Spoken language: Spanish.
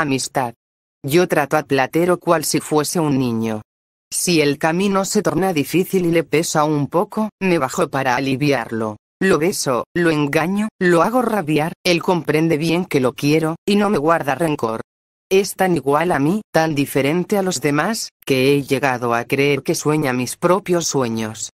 Amistad. Yo trato a Platero cual si fuese un niño. Si el camino se torna difícil y le pesa un poco, me bajo para aliviarlo. Lo beso, lo engaño, lo hago rabiar, él comprende bien que lo quiero, y no me guarda rencor. Es tan igual a mí, tan diferente a los demás, que he llegado a creer que sueña mis propios sueños.